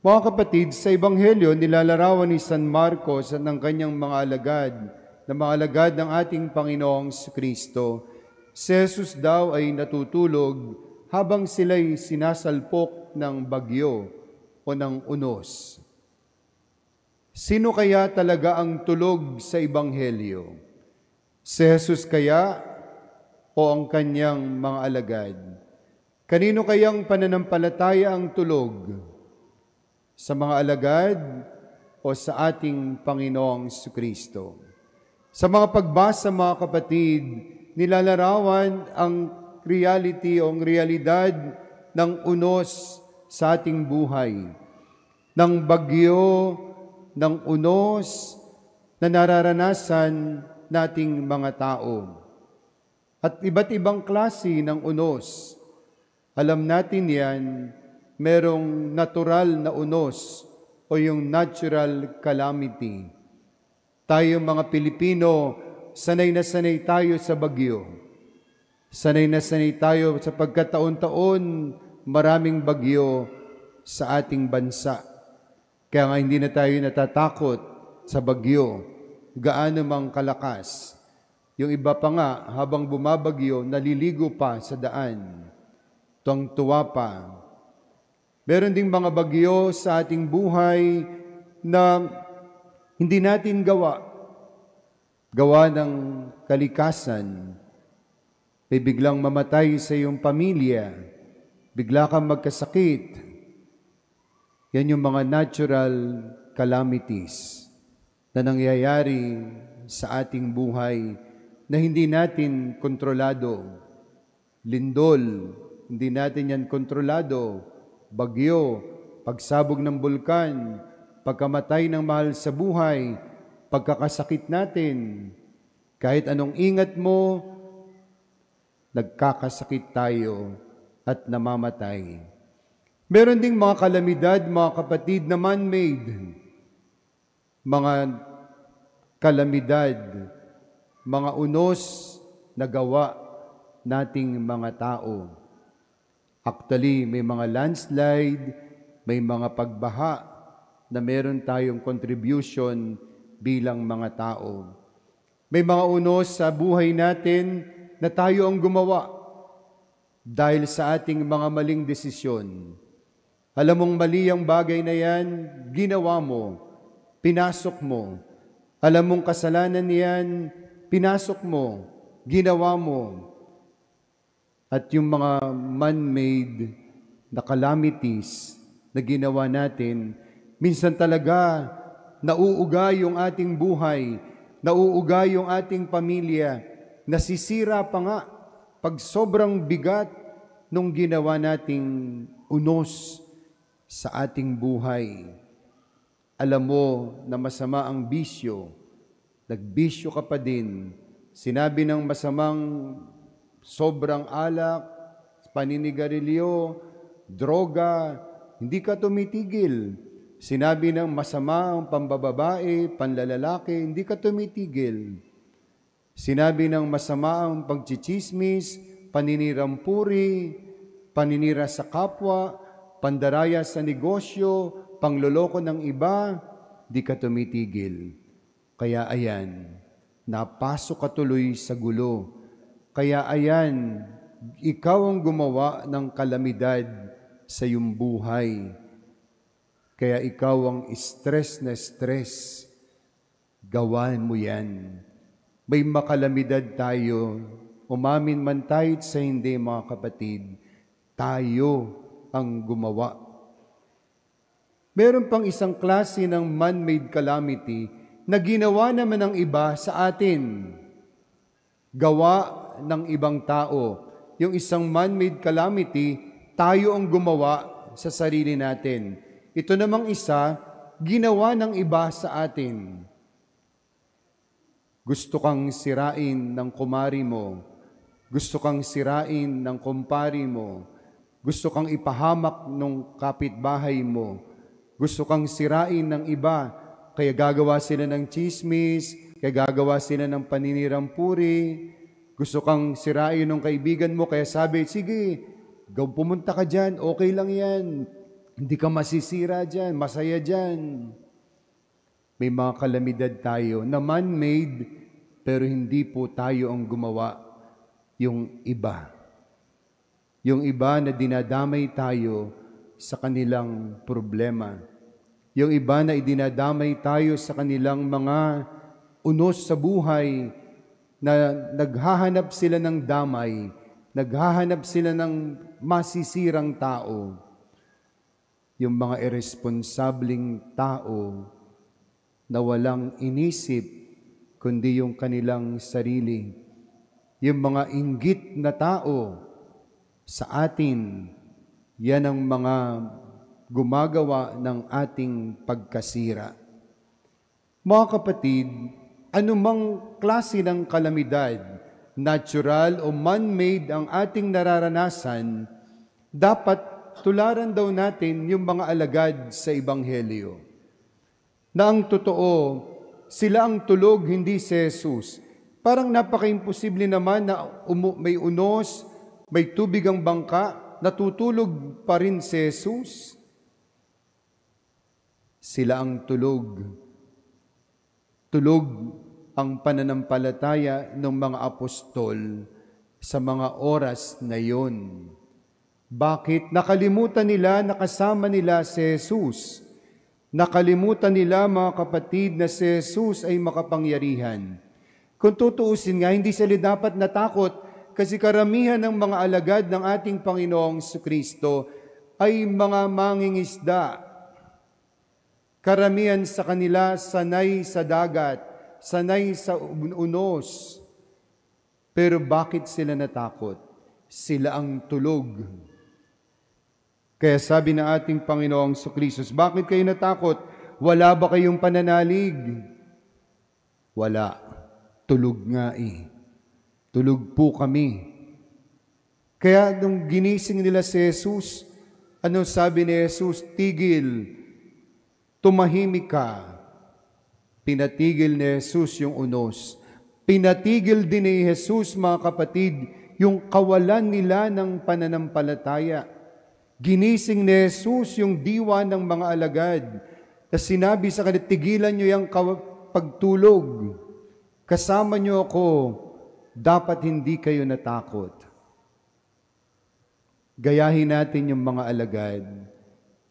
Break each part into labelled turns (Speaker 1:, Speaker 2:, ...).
Speaker 1: Mga kapatid, sa Ebanghelyo, nilalarawan ni San Marcos at ng kanyang mga alagad, na mga alagad ng ating Panginoong Kristo. Si Jesus daw ay natutulog habang sila'y sinasalpok ng bagyo o ng unos. Sino kaya talaga ang tulog sa Ebanghelyo? Si Jesus kaya o ang kanyang mga alagad? Kanino kayang pananampalataya ang tulog? sa mga alagad o sa ating Panginoong Kristo. Sa mga pagbasa mga kapatid, nilalarawan ang reality o ang realidad ng unos sa ating buhay, ng bagyo, ng unos na nararanasan nating mga tao. At iba't ibang klase ng unos. Alam natin yan merong natural na unos o yung natural calamity. Tayo mga Pilipino, sanay na sanay tayo sa bagyo. Sanay na sanay tayo sa pagkataon-taon maraming bagyo sa ating bansa. Kaya nga hindi na tayo natatakot sa bagyo, gaano mang kalakas. Yung iba pa nga, habang bumabagyo, naliligo pa sa daan. Tuwang-tuwa pa Meron ding mga bagyo sa ating buhay na hindi natin gawa. Gawa ng kalikasan. May biglang mamatay sa iyong pamilya. Bigla kang magkasakit. Yan yung mga natural calamities na nangyayari sa ating buhay na hindi natin kontrolado. Lindol, hindi natin yan kontrolado bagyo, pagsabog ng bulkan, pagkamatay ng mahal sa buhay, pagkakasakit natin, kahit anong ingat mo, nagkakasakit tayo at namamatay. Meron ding mga kalamidad, mga kapatid, na man-made. Mga kalamidad, mga unos na gawa nating mga tao. Actually, may mga landslide, may mga pagbaha na meron tayong contribution bilang mga tao. May mga unos sa buhay natin na tayo ang gumawa dahil sa ating mga maling desisyon. Alam mong mali ang bagay na yan, ginawa mo, pinasok mo. Alam mong kasalanan niyan, pinasok mo, ginawa mo at yung mga man-made na calamities na ginawa natin, minsan talaga nauuga yung ating buhay, nauuga yung ating pamilya, nasisira pa nga pag sobrang bigat nung ginawa nating unos sa ating buhay. Alam mo na masama ang bisyo, nagbisyo ka pa din, sinabi ng masamang sobrang alak, paninigarilyo, droga, hindi ka tumitigil. Sinabi ng masama ang pambababae, panlalalaki, hindi ka tumitigil. Sinabi ng masama ang pagchichismis, paninirampuri, paninira sa kapwa, pandaraya sa negosyo, pangloloko ng iba, di ka tumitigil. Kaya ayan, napasok ka tuloy sa gulo kaya ayan, ikaw ang gumawa ng kalamidad sa iyong buhay. Kaya ikaw ang stress na stress. Gawan mo yan. May makalamidad tayo. Umamin man tayo sa hindi mga kapatid. Tayo ang gumawa. Meron pang isang klase ng man-made calamity na ginawa naman ng iba sa atin. Gawa ng ibang tao. Yung isang man-made calamity, tayo ang gumawa sa sarili natin. Ito namang isa, ginawa ng iba sa atin. Gusto kang sirain ng kumari mo. Gusto kang sirain ng kumpari mo. Gusto kang ipahamak ng kapitbahay mo. Gusto kang sirain ng iba. Kaya gagawa sila ng chismis, kaya gagawa sila ng paninirang puri, gusto kang sirain ng kaibigan mo, kaya sabi, sige, pumunta ka dyan, okay lang yan. Hindi ka masisira dyan, masaya dyan. May mga kalamidad tayo na man-made, pero hindi po tayo ang gumawa yung iba. Yung iba na dinadamay tayo sa kanilang problema. Yung iba na idinadamay tayo sa kanilang mga unos sa buhay, na naghahanap sila ng damay, naghahanap sila ng masisirang tao. Yung mga irresponsabling tao na walang inisip kundi yung kanilang sarili. Yung mga inggit na tao sa atin, yan ang mga gumagawa ng ating pagkasira. Mga kapatid, anumang klase ng kalamidad, natural o man-made ang ating nararanasan, dapat tularan daw natin yung mga alagad sa Ebanghelyo. Na ang totoo, sila ang tulog, hindi si Jesus. Parang napaka-imposible naman na umu- may unos, may tubig ang bangka, natutulog pa rin si Jesus. Sila ang tulog. Tulog ang pananampalataya ng mga apostol sa mga oras na iyon. Bakit nakalimutan nila na kasama nila si Jesus? Nakalimutan nila mga kapatid na si Jesus ay makapangyarihan. Kung tutuusin nga, hindi sila dapat natakot kasi karamihan ng mga alagad ng ating Panginoong Kristo ay mga mangingisda. Karamihan sa kanila sanay sa dagat sanay sa unos. Pero bakit sila natakot? Sila ang tulog. Kaya sabi na ating Panginoong Sokrisos, bakit kayo natakot? Wala ba kayong pananalig? Wala. Tulog nga eh. Tulog po kami. Kaya nung ginising nila si Jesus, ano sabi ni Jesus? Tigil, tumahimik ka, Pinatigil ni Jesus yung unos. Pinatigil din ni Jesus, mga kapatid, yung kawalan nila ng pananampalataya. Ginising ni Jesus yung diwa ng mga alagad. Tapos sinabi sa kanila, tigilan niyo yung pagtulog. Kasama niyo ako, dapat hindi kayo natakot. Gayahin natin yung mga alagad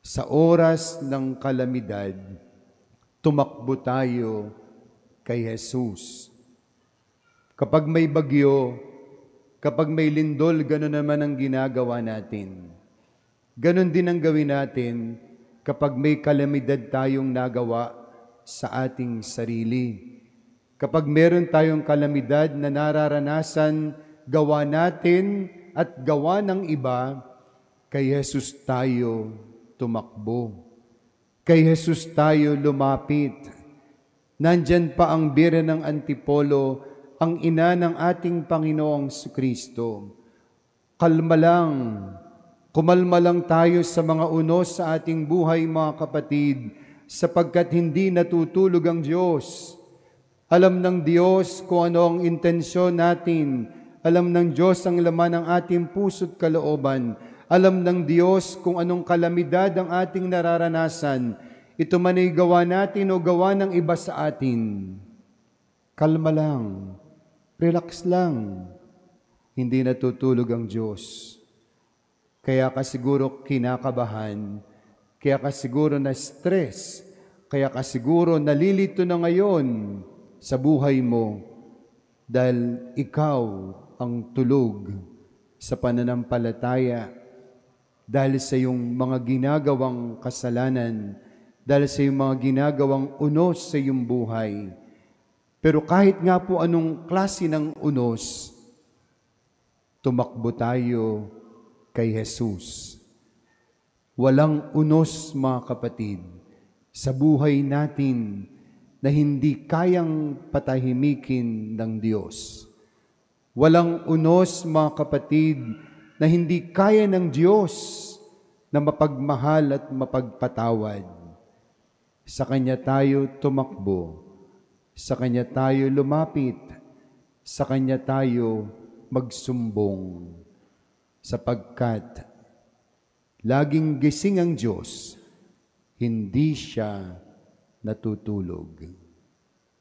Speaker 1: sa oras ng kalamidad tumakbo tayo kay Jesus. Kapag may bagyo, kapag may lindol, gano'n naman ang ginagawa natin. Ganon din ang gawin natin kapag may kalamidad tayong nagawa sa ating sarili. Kapag meron tayong kalamidad na nararanasan, gawa natin at gawa ng iba, kay Jesus tayo tumakbo. Kay Jesus tayo lumapit. Nandyan pa ang bira ng Antipolo, ang ina ng ating Panginoong Kristo. Kalma lang, kumalma lang tayo sa mga unos sa ating buhay mga kapatid, sapagkat hindi natutulog ang Diyos. Alam ng Diyos kung ano ang intensyon natin, alam ng Diyos ang laman ng ating puso't kalooban, alam ng Diyos kung anong kalamidad ang ating nararanasan. Ito man ay gawa natin o gawa ng iba sa atin. Kalma lang. Relax lang. Hindi natutulog ang Diyos. Kaya ka siguro kinakabahan. Kaya ka siguro na stress. Kaya ka siguro nalilito na ngayon sa buhay mo dahil ikaw ang tulog sa pananampalataya dahil sa iyong mga ginagawang kasalanan, dahil sa iyong mga ginagawang unos sa iyong buhay. Pero kahit nga po anong klase ng unos, tumakbo tayo kay Jesus. Walang unos mga kapatid sa buhay natin na hindi kayang patahimikin ng Diyos. Walang unos mga kapatid na hindi kaya ng Diyos na mapagmahal at mapagpatawad. Sa Kanya tayo tumakbo, sa Kanya tayo lumapit, sa Kanya tayo magsumbong, sapagkat laging gising ang Diyos, hindi siya natutulog.